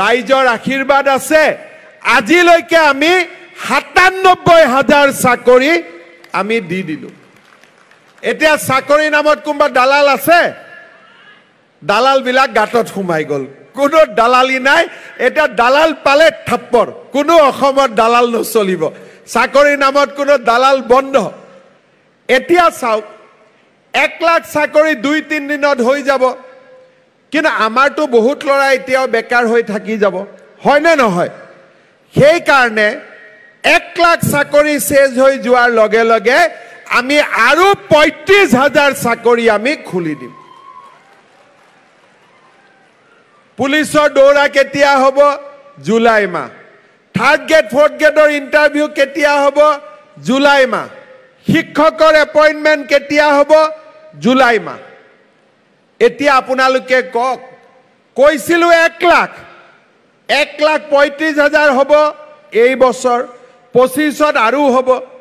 ৰাইজৰ আশীৰ্বাদ আছে আজিলৈকে আমি সাতান্নব্বৈ হাজাৰ চাকৰি আমি দি দিলো এতিয়া চাকৰি নামত কোনোবা দালাল আছে দালালবিলাক গাঁতত সোমাই গ'ল কোনো দালালি নাই এতিয়া দালাল পালে থাপ্পৰ কোনো অসমত দালাল নচলিব চাকৰি নামত কোনো দালাল বন্ধ এতিয়া চাওক এক লাখ চাকৰি দুই তিনিদিনত হৈ যাব কিন্তু আমাৰতো বহুত ল'ৰা এতিয়াও বেকাৰ হৈ থাকি যাব হয়নে নহয় সেইকাৰণে এক লাখ চাকৰি চেজ হৈ যোৱাৰ লগে লগে আমি আৰু পঁয়ত্ৰিছ হাজাৰ চাকৰি আমি খুলি দিম পুলিচৰ দৌৰা কেতিয়া হ'ব জুলাই মাহ থাৰ্ড গ্ৰেড ফৰ্থ গ্ৰেডৰ ইণ্টাৰভিউ কেতিয়া হ'ব জুলাই মাহ শিক্ষকৰ এপইণ্টমেণ্ট কেতিয়া হ'ব জুলাই মাহ এতিয়া আপোনালোকে কওক কৈছিলোঁ এক লাখ এক লাখ পঁয়ত্ৰিছ হাজাৰ হ'ব এই বছৰ পঁচিছত আৰু হ'ব